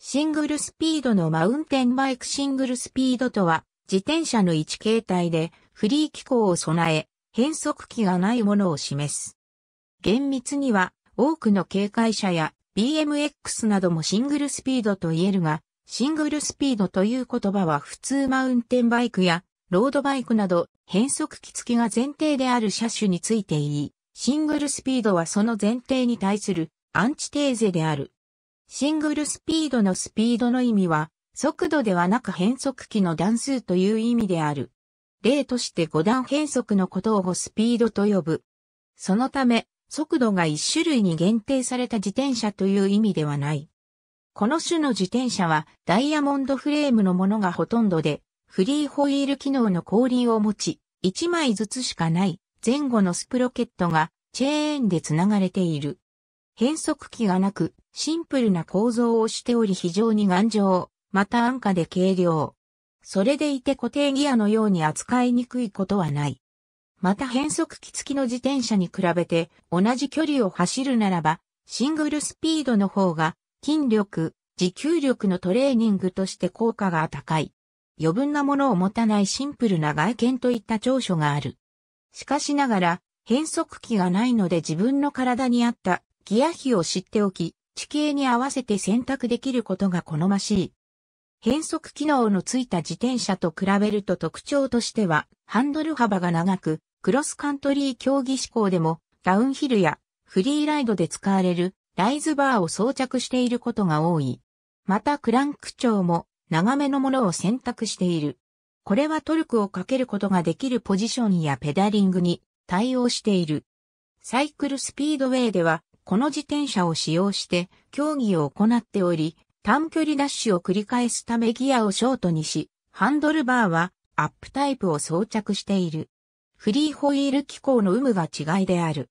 シングルスピードのマウンテンバイクシングルスピードとは、自転車の一形態でフリー機構を備え、変速機がないものを示す。厳密には、多くの警戒車や BMX などもシングルスピードと言えるが、シングルスピードという言葉は普通マウンテンバイクやロードバイクなど変速機付きが前提である車種についていい、シングルスピードはその前提に対するアンチテーゼである。シングルスピードのスピードの意味は、速度ではなく変速機の段数という意味である。例として5段変速のことをスピードと呼ぶ。そのため、速度が1種類に限定された自転車という意味ではない。この種の自転車はダイヤモンドフレームのものがほとんどで、フリーホイール機能の後輪を持ち、1枚ずつしかない前後のスプロケットがチェーンでつながれている。変速機がなく、シンプルな構造をしており非常に頑丈、また安価で軽量。それでいて固定ギアのように扱いにくいことはない。また変速機付きの自転車に比べて同じ距離を走るならば、シングルスピードの方が筋力、持久力のトレーニングとして効果が高い。余分なものを持たないシンプルな外見といった長所がある。しかしながら、変速機がないので自分の体に合ったギア比を知っておき、地形に合わせて選択できることが好ましい。変速機能のついた自転車と比べると特徴としては、ハンドル幅が長く、クロスカントリー競技志向でも、ダウンヒルやフリーライドで使われるライズバーを装着していることが多い。またクランク長も長めのものを選択している。これはトルクをかけることができるポジションやペダリングに対応している。サイクルスピードウェイではこの自転車を使用して競技を行っており、短距離ダッシュを繰り返すためギアをショートにし、ハンドルバーはアップタイプを装着している。フリーホイール機構の有無が違いである。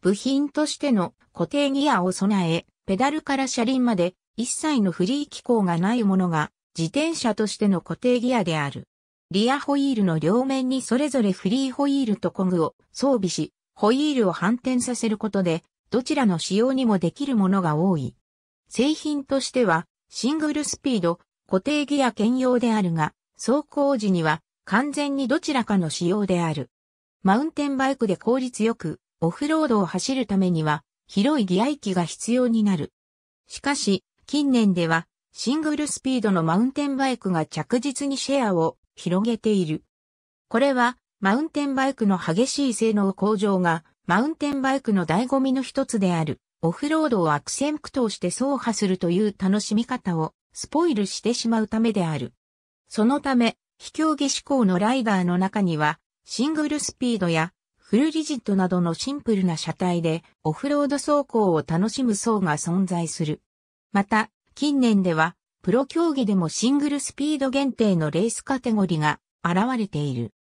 部品としての固定ギアを備え、ペダルから車輪まで一切のフリー機構がないものが自転車としての固定ギアである。リアホイールの両面にそれぞれフリーホイールとコグを装備し、ホイールを反転させることでどちらの仕様にもできるものが多い。製品としては、シングルスピード、固定ギア兼用であるが、走行時には完全にどちらかの仕様である。マウンテンバイクで効率よく、オフロードを走るためには、広いギア域が必要になる。しかし、近年では、シングルスピードのマウンテンバイクが着実にシェアを広げている。これは、マウンテンバイクの激しい性能向上がマウンテンバイクの醍醐味の一つである、オフロードを悪戦苦闘して走破するという楽しみ方をスポイルしてしまうためである。そのため、非競技志向のライダーの中には、シングルスピードやフルリジットなどのシンプルな車体でオフロード走行を楽しむ層が存在する。また、近年では、プロ競技でもシングルスピード限定のレースカテゴリーが現れている。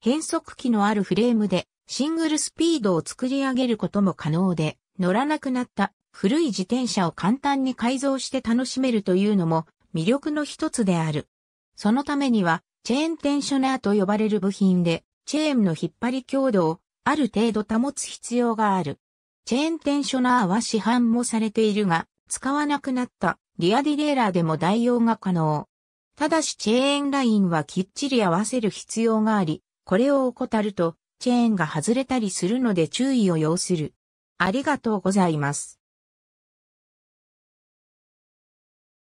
変速機のあるフレームでシングルスピードを作り上げることも可能で、乗らなくなった古い自転車を簡単に改造して楽しめるというのも魅力の一つである。そのためには、チェーンテンショナーと呼ばれる部品で、チェーンの引っ張り強度をある程度保つ必要がある。チェーンテンショナーは市販もされているが、使わなくなったリアディレーラーでも代用が可能。ただしチェーンラインはきっちり合わせる必要があり、これを怠るとチェーンが外れたりするので注意を要する。ありがとうございます。